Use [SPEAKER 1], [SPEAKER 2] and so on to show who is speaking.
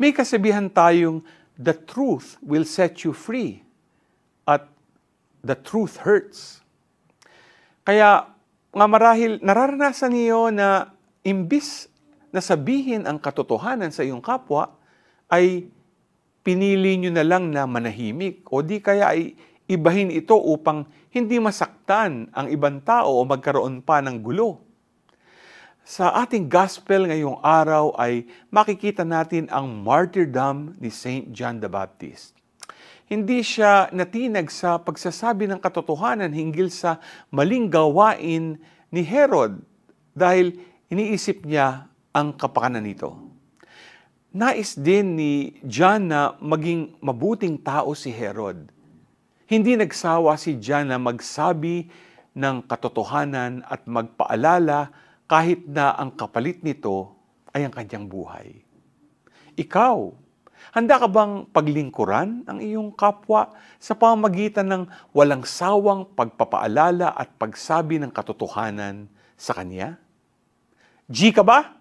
[SPEAKER 1] May kasabihan tayong, the truth will set you free at the truth hurts. Kaya nga marahil nararanasan niyo na imbis na sabihin ang katotohanan sa iyong kapwa, ay pinili nyo na lang na manahimik o di kaya ay ibahin ito upang hindi masaktan ang ibang tao o magkaroon pa ng gulo. Sa ating gospel ngayong araw ay makikita natin ang martyrdom ni St. John the Baptist. Hindi siya natinag sa pagsasabi ng katotohanan hinggil sa maling gawain ni Herod dahil iniisip niya ang kapakanan nito. Nais din ni John na maging mabuting tao si Herod. Hindi nagsawa si John na magsabi ng katotohanan at magpaalala kahit na ang kapalit nito ay ang kanyang buhay. Ikaw, handa ka bang paglingkuran ang iyong kapwa sa pamagitan ng walang sawang pagpapaalala at pagsabi ng katotohanan sa kanya? G ka ba?